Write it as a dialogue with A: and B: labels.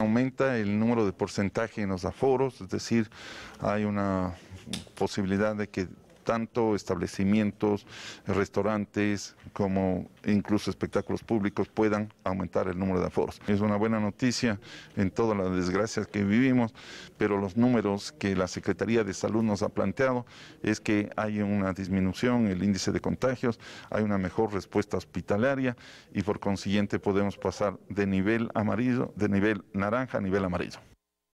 A: Aumenta el número de porcentaje en los aforos, es decir, hay una posibilidad de que tanto establecimientos, restaurantes, como incluso espectáculos públicos puedan aumentar el número de aforos. Es una buena noticia en todas las desgracias que vivimos, pero los números que la Secretaría de Salud nos ha planteado es que hay una disminución en el índice de contagios, hay una mejor respuesta hospitalaria y por consiguiente podemos pasar de nivel amarillo, de nivel naranja a nivel amarillo.